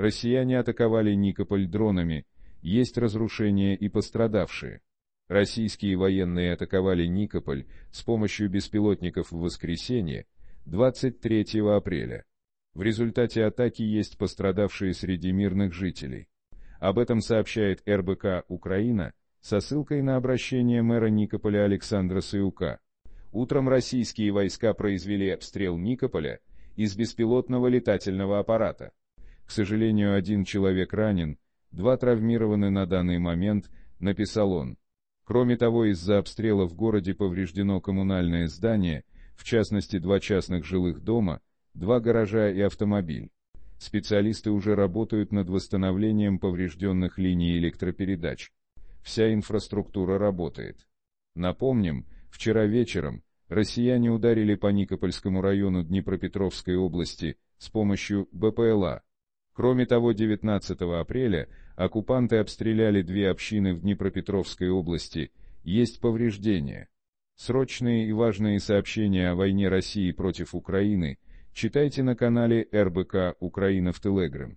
Россияне атаковали Никополь дронами, есть разрушения и пострадавшие. Российские военные атаковали Никополь с помощью беспилотников в воскресенье, 23 апреля. В результате атаки есть пострадавшие среди мирных жителей. Об этом сообщает РБК «Украина» со ссылкой на обращение мэра Никополя Александра Саюка. Утром российские войска произвели обстрел Никополя из беспилотного летательного аппарата. К сожалению, один человек ранен, два травмированы на данный момент, написал он. Кроме того, из-за обстрела в городе повреждено коммунальное здание, в частности два частных жилых дома, два гаража и автомобиль. Специалисты уже работают над восстановлением поврежденных линий электропередач. Вся инфраструктура работает. Напомним, вчера вечером россияне ударили по Никопольскому району Днепропетровской области с помощью БПЛА, Кроме того, 19 апреля оккупанты обстреляли две общины в Днепропетровской области. Есть повреждения. Срочные и важные сообщения о войне России против Украины читайте на канале РБК «Украина в Телеграм».